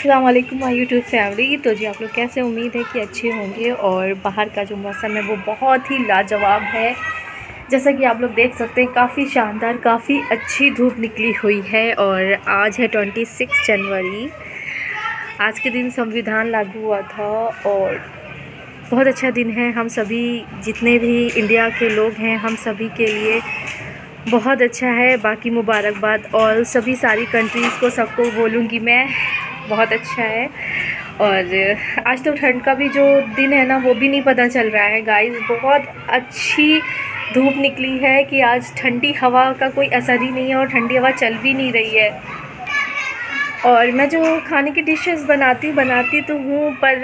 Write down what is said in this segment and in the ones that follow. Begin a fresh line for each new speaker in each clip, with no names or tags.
अस्सलाम वालेकुम my YouTube family तो जी आप लोग कैसे उम्मीद है कि अच्छे होंगे और बाहर का जो मौसम है वो बहुत ही लाजवाब है जैसा कि आप लोग देख सकते हैं काफ़ी शानदार काफ़ी अच्छी धूप निकली हुई है और आज है ट्वेंटी सिक्स जनवरी आज के दिन संविधान लागू हुआ था और बहुत अच्छा दिन है हम सभी जितने भी इंडिया के लोग हैं हम सभी के लिए बहुत अच्छा है बाकी मुबारकबाद और सभी सारी कंट्रीज़ को सबको बोलूँगी मैं बहुत अच्छा है और आज तो ठंड का भी जो दिन है ना वो भी नहीं पता चल रहा है गाइस बहुत अच्छी धूप निकली है कि आज ठंडी हवा का कोई असर ही नहीं है और ठंडी हवा चल भी नहीं रही है और मैं जो खाने की डिशेस बनाती हूँ बनाती तो हूँ पर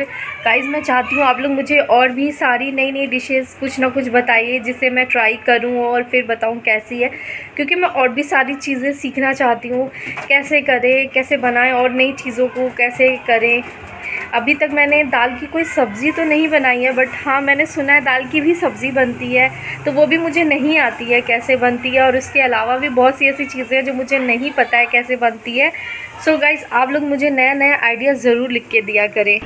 गाइज़ मैं चाहती हूँ आप लोग मुझे और भी सारी नई नई डिशेस कुछ ना कुछ बताइए जिसे मैं ट्राई करूँ और फिर बताऊँ कैसी है क्योंकि मैं और भी सारी चीज़ें सीखना चाहती हूँ कैसे करें कैसे बनाएं और नई चीज़ों को कैसे करें अभी तक मैंने दाल की कोई सब्ज़ी तो नहीं बनाई है बट हाँ मैंने सुना है दाल की भी सब्ज़ी बनती है तो वो भी मुझे नहीं आती है कैसे बनती है और उसके अलावा भी बहुत सी ऐसी चीज़ें हैं जो मुझे नहीं पता है कैसे बनती है सो so गाइज़ आप लोग मुझे नया नया आइडिया ज़रूर लिख के दिया करें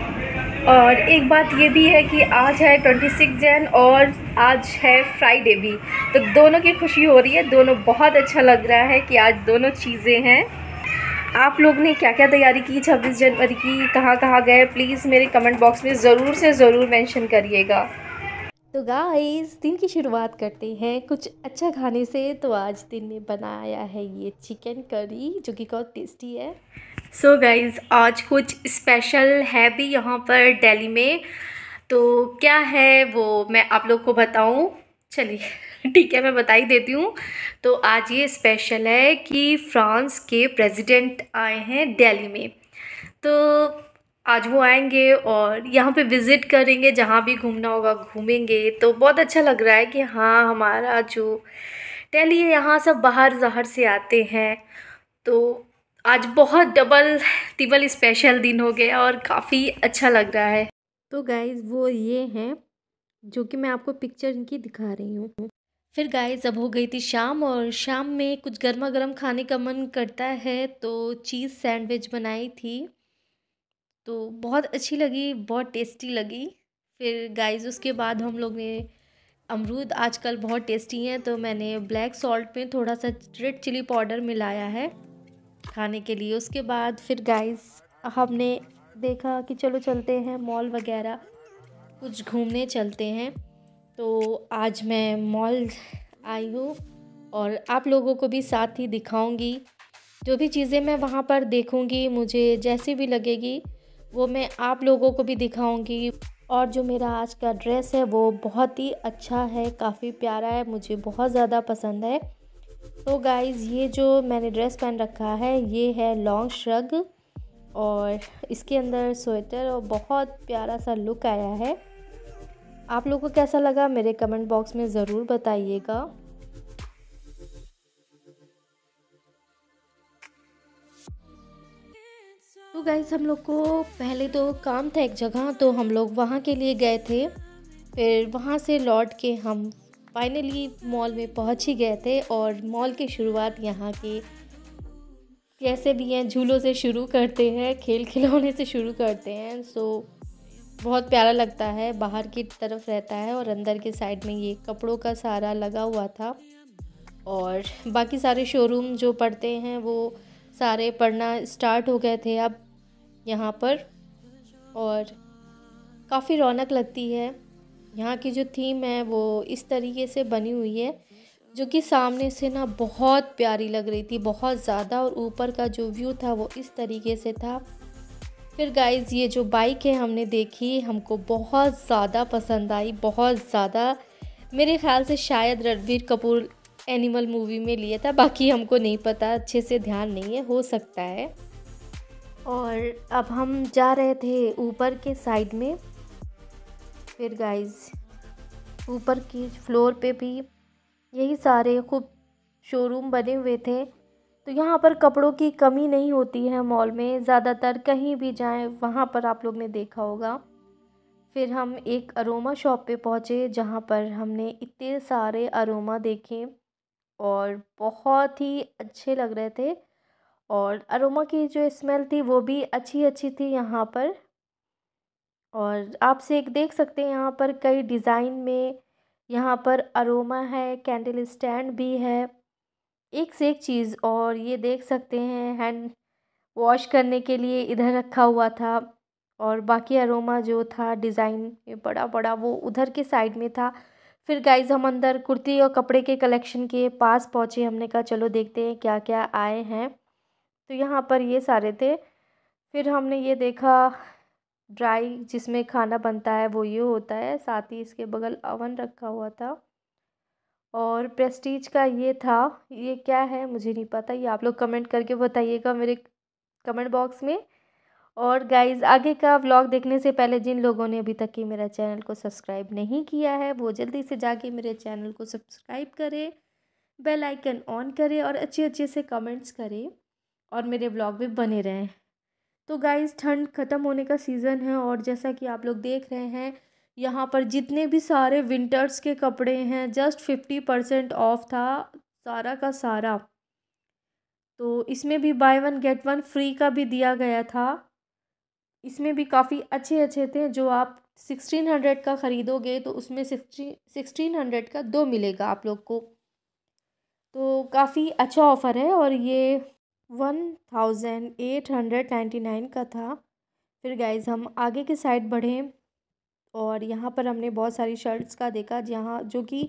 और एक बात ये भी है कि आज है ट्वेंटी सिक्स जैन और आज है फ्राइडे भी तो दोनों की खुशी हो रही है दोनों बहुत अच्छा लग रहा है कि आज दोनों चीज़ें हैं आप लोग ने क्या क्या तैयारी की छब्बीस जनवरी की कहाँ कहाँ गए प्लीज़ मेरे कमेंट बॉक्स में ज़रूर से ज़रूर मेंशन करिएगा तो गाइस दिन की शुरुआत करते हैं कुछ अच्छा खाने से तो आज दिन में बनाया है ये चिकन करी जो कि बहुत टेस्टी है सो so गाइस आज कुछ स्पेशल है भी यहाँ पर दिल्ली में तो क्या है वो मैं आप लोग को बताऊँ चलिए ठीक है मैं बता ही देती हूँ तो आज ये स्पेशल है कि फ्रांस के प्रेसिडेंट आए हैं दिल्ली में तो आज वो आएंगे और यहाँ पे विज़िट करेंगे जहाँ भी घूमना होगा घूमेंगे तो बहुत अच्छा लग रहा है कि हाँ हमारा जो टहली है यहाँ सब बाहर जहर से आते हैं तो आज बहुत डबल टिबल स्पेशल दिन हो गया और काफ़ी अच्छा लग रहा है तो गाइज़ वो ये हैं जो कि मैं आपको पिक्चर इनकी दिखा रही हूँ फिर गाइज अब हो गई थी शाम और शाम में कुछ गर्मा गर्म खाने का मन करता है तो चीज़ सैंडविच बनाई थी तो बहुत अच्छी लगी बहुत टेस्टी लगी फिर गाइस उसके बाद हम लोग ने अमरूद आजकल बहुत टेस्टी हैं तो मैंने ब्लैक सॉल्ट में थोड़ा सा रेड चिली पाउडर मिलाया है खाने के लिए उसके बाद फिर गाइस हमने देखा कि चलो चलते हैं मॉल वगैरह कुछ घूमने चलते हैं तो आज मैं मॉल आई हूँ और आप लोगों को भी साथ ही दिखाऊंगी जो भी चीज़ें मैं वहाँ पर देखूंगी मुझे जैसी भी लगेगी वो मैं आप लोगों को भी दिखाऊंगी और जो मेरा आज का ड्रेस है वो बहुत ही अच्छा है काफ़ी प्यारा है मुझे बहुत ज़्यादा पसंद है तो गाइज़ ये जो मैंने ड्रेस पहन रखा है ये है लॉन्ग श्रग और इसके अंदर स्वेटर और बहुत प्यारा सा लुक आया है आप लोगों को कैसा लगा मेरे कमेंट बॉक्स में ज़रूर बताइएगा तो गाइज़ हम लोग को पहले तो काम था एक जगह तो हम लोग वहाँ के लिए गए थे फिर वहाँ से लौट के हम फाइनली मॉल में पहुँच ही गए थे और मॉल की शुरुआत यहाँ के जैसे भी हैं झूलों से शुरू करते हैं खेल खिलौने से शुरू करते हैं सो बहुत प्यारा लगता है बाहर की तरफ रहता है और अंदर के साइड में ये कपड़ों का सारा लगा हुआ था और बाकी सारे शोरूम जो पड़ते हैं वो सारे पढ़ना स्टार्ट हो गए थे अब यहाँ पर और काफ़ी रौनक लगती है यहाँ की जो थीम है वो इस तरीके से बनी हुई है जो कि सामने से ना बहुत प्यारी लग रही थी बहुत ज़्यादा और ऊपर का जो व्यू था वो इस तरीके से था फिर गाइज़ ये जो बाइक है हमने देखी हमको बहुत ज़्यादा पसंद आई बहुत ज़्यादा मेरे ख्याल से शायद रणबीर कपूर एनिमल मूवी में लिया था बाकी हमको नहीं पता अच्छे से ध्यान नहीं है हो सकता है और अब हम जा रहे थे ऊपर के साइड में फिर गाइस ऊपर की फ्लोर पे भी यही सारे खूब शोरूम बने हुए थे तो यहाँ पर कपड़ों की कमी नहीं होती है मॉल में ज़्यादातर कहीं भी जाएं वहाँ पर आप लोग ने देखा होगा फिर हम एक अरोमा शॉप पे पहुँचे जहाँ पर हमने इतने सारे अरोमा देखे और बहुत ही अच्छे लग रहे थे और अरोमा की जो स्मेल थी वो भी अच्छी अच्छी थी यहाँ पर और आप से देख सकते हैं यहाँ पर कई डिज़ाइन में यहाँ पर अरोमा है कैंडल स्टैंड भी है एक से एक चीज़ और ये देख सकते हैं हैंड वॉश करने के लिए इधर रखा हुआ था और बाकी अरोमा जो था डिज़ाइन बड़ा बड़ा वो उधर के साइड में था फिर गाइज हम अंदर कुर्ती और कपड़े के कलेक्शन के पास पहुँचे हमने कहा चलो देखते हैं क्या क्या आए हैं तो यहाँ पर ये सारे थे फिर हमने ये देखा ड्राई जिसमें खाना बनता है वो ये होता है साथ ही इसके बगल अवन रखा हुआ था और प्रेस्टीज का ये था ये क्या है मुझे नहीं पता ये आप लोग कमेंट करके बताइएगा मेरे कमेंट बॉक्स में और गाइज़ आगे का व्लॉग देखने से पहले जिन लोगों ने अभी तक ही मेरा चैनल को सब्सक्राइब नहीं किया है वो जल्दी से जाके मेरे चैनल को सब्सक्राइब करें बेल आइकन ऑन करें और अच्छे अच्छे से कमेंट्स करें और मेरे ब्लॉग भी बने रहें तो गाइज़ ठंड ख़त्म होने का सीज़न है और जैसा कि आप लोग देख रहे हैं यहाँ पर जितने भी सारे विंटर्स के कपड़े हैं जस्ट फिफ्टी परसेंट ऑफ था सारा का सारा तो इसमें भी buy one get one free का भी दिया गया था इसमें भी काफ़ी अच्छे अच्छे थे जो आप सिक्सटीन हंड्रेड का ख़रीदोगे तो उसमें सिक्सटी सिक्सटीन हंड्रेड का दो मिलेगा आप लोग को तो काफ़ी अच्छा ऑफ़र है और ये one thousand eight hundred ninety nine का था फिर गाइज हम आगे के साइड बढ़े और यहाँ पर हमने बहुत सारी शर्ट्स का देखा जहाँ जो कि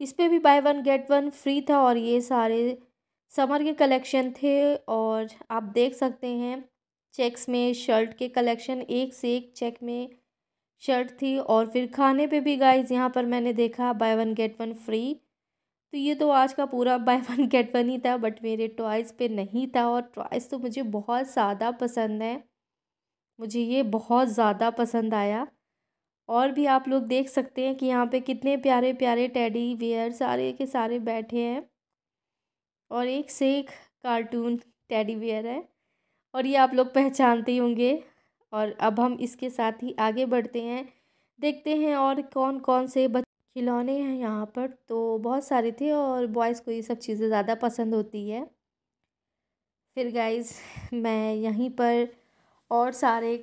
इस पर भी buy one get one free था और ये सारे समर के कलेक्शन थे और आप देख सकते हैं चेक्स में शर्ट के कलेक्शन एक से एक चेक में शर्ट थी और फिर खाने पे भी गाइज यहाँ पर मैंने देखा buy one get one free तो ये तो आज का पूरा बाय वन गेट वन ही था बट मेरे टॉयज़ पे नहीं था और टॉयज़ तो मुझे बहुत ज़्यादा पसंद है मुझे ये बहुत ज़्यादा पसंद आया और भी आप लोग देख सकते हैं कि यहाँ पे कितने प्यारे प्यारे टेडी वेयर सारे के सारे बैठे हैं और एक से एक कार्टून टेडी वेयर है और ये आप लोग पहचानते ही होंगे और अब हम इसके साथ ही आगे बढ़ते हैं देखते हैं और कौन कौन से बच खिलौने हैं यहाँ पर तो बहुत सारे थे और बॉयज़ को ये सब चीज़ें ज़्यादा पसंद होती है फिर गाइज़ मैं यहीं पर और सारे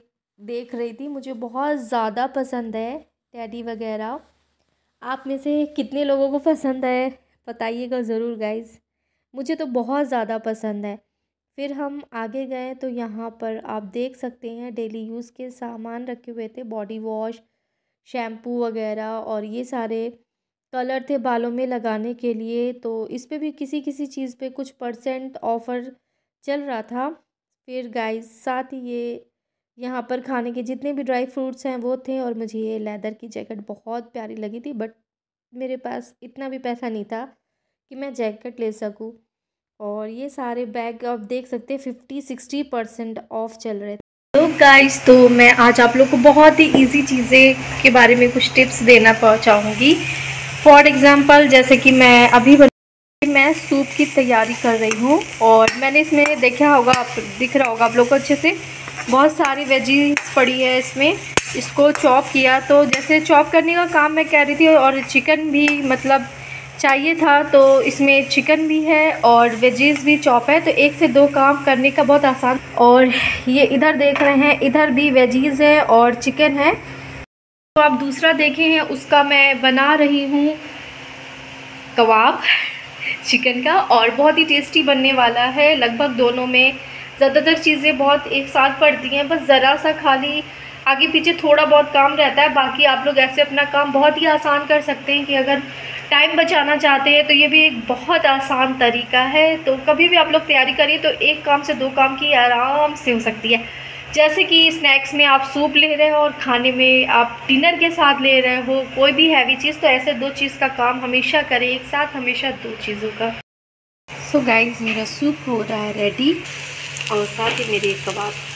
देख रही थी मुझे बहुत ज़्यादा पसंद है टैडी वगैरह आप में से कितने लोगों को पसंद है बताइएगा ज़रूर गाइज़ मुझे तो बहुत ज़्यादा पसंद है फिर हम आगे गए तो यहाँ पर आप देख सकते हैं डेली यूज़ के सामान रखे हुए थे बॉडी वॉश शैम्पू वगैरह और ये सारे कलर थे बालों में लगाने के लिए तो इस पर भी किसी किसी चीज़ पे कुछ परसेंट ऑफ़र चल रहा था फिर गाइस साथ ही ये यहाँ पर खाने के जितने भी ड्राई फ्रूट्स हैं वो थे और मुझे ये लेदर की जैकेट बहुत प्यारी लगी थी बट मेरे पास इतना भी पैसा नहीं था कि मैं जैकेट ले सकूँ और ये सारे बैग आप देख सकते हैं फिफ्टी सिक्सटी परसेंट ऑफ़ चल रहे थे हेलो गाइस तो मैं आज आप लोग को बहुत ही इजी चीज़ें के बारे में कुछ टिप्स देना चाहूँगी फॉर एग्ज़ाम्पल जैसे कि मैं अभी मैं सूप की तैयारी कर रही हूँ और मैंने इसमें देखा होगा आप दिख रहा होगा आप लोग को अच्छे से बहुत सारी वेजीज पड़ी है इसमें इसको चॉप किया तो जैसे चॉप करने का काम मैं कह रही थी और चिकन भी मतलब चाहिए था तो इसमें चिकन भी है और वेजीज़ भी चॉप है तो एक से दो काम करने का बहुत आसान और ये इधर देख रहे हैं इधर भी वेजीज़ है और चिकन है तो आप दूसरा देखे हैं उसका मैं बना रही हूँ कबाब चिकन का और बहुत ही टेस्टी बनने वाला है लगभग दोनों में ज़्यादातर चीज़ें बहुत एक साथ पड़ती हैं बस ज़रा सा खाली आगे पीछे थोड़ा बहुत काम रहता है बाकी आप लोग ऐसे अपना काम बहुत ही आसान कर सकते हैं कि अगर टाइम बचाना चाहते हैं तो ये भी एक बहुत आसान तरीका है तो कभी भी आप लोग तैयारी करिए तो एक काम से दो काम की आराम से हो सकती है जैसे कि स्नैक्स में आप सूप ले रहे हो और खाने में आप डिनर के साथ ले रहे हो कोई भी हैवी चीज़ तो ऐसे दो चीज़ का काम हमेशा करें एक साथ हमेशा दो चीज़ों का सो so गाइस मेरा सूप हो रहा है रेडी और साथ ही मेरे कबाब